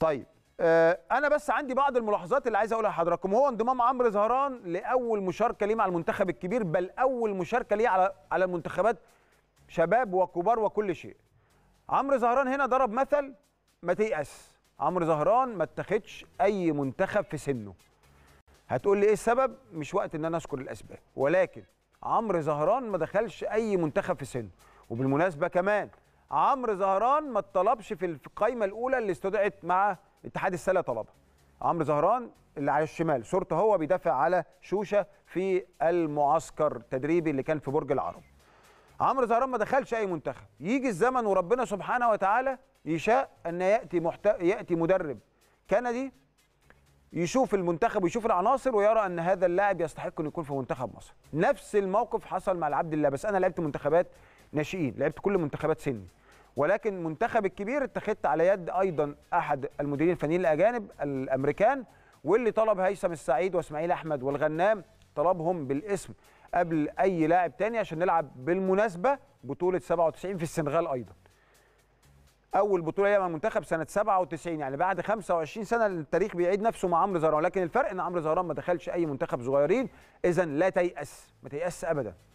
طيب آه، انا بس عندي بعض الملاحظات اللي عايز اقولها لحضراتكم هو انضمام عمرو زهران لاول مشاركه ليه مع المنتخب الكبير بل اول مشاركه ليه على على المنتخبات شباب وكبار وكل شيء عمرو زهران هنا ضرب مثل ما تيأس عمرو زهران ما اتخذش اي منتخب في سنه هتقول لي ايه السبب مش وقت ان انا اذكر الاسباب ولكن عمرو زهران ما دخلش اي منتخب في سنه وبالمناسبه كمان عمرو زهران ما اتطلبش في القايمه الاولى اللي استدعت مع اتحاد السله طلبها عمرو زهران اللي على الشمال صورته هو بيدافع على شوشه في المعسكر التدريبي اللي كان في برج العرب عمرو زهران ما دخلش اي منتخب يجي الزمن وربنا سبحانه وتعالى يشاء ان ياتي محت... ياتي مدرب كندي يشوف المنتخب ويشوف العناصر ويرى ان هذا اللاعب يستحق انه يكون في منتخب مصر نفس الموقف حصل مع العبد الله بس انا لعبت منتخبات ناشئين لعبت كل منتخبات سني ولكن منتخب الكبير اتخذت على يد ايضا احد المديرين الفنيين الاجانب الامريكان واللي طلب هيثم السعيد واسماعيل احمد والغنام طلبهم بالاسم قبل اي لاعب تاني عشان نلعب بالمناسبه بطوله 97 في السنغال ايضا اول بطوله هي مع المنتخب سنه 97 يعني بعد 25 سنه التاريخ بيعيد نفسه مع عمرو زهران لكن الفرق ان عمرو زهران ما دخلش اي منتخب صغيرين اذا لا تيأس ما تيأس ابدا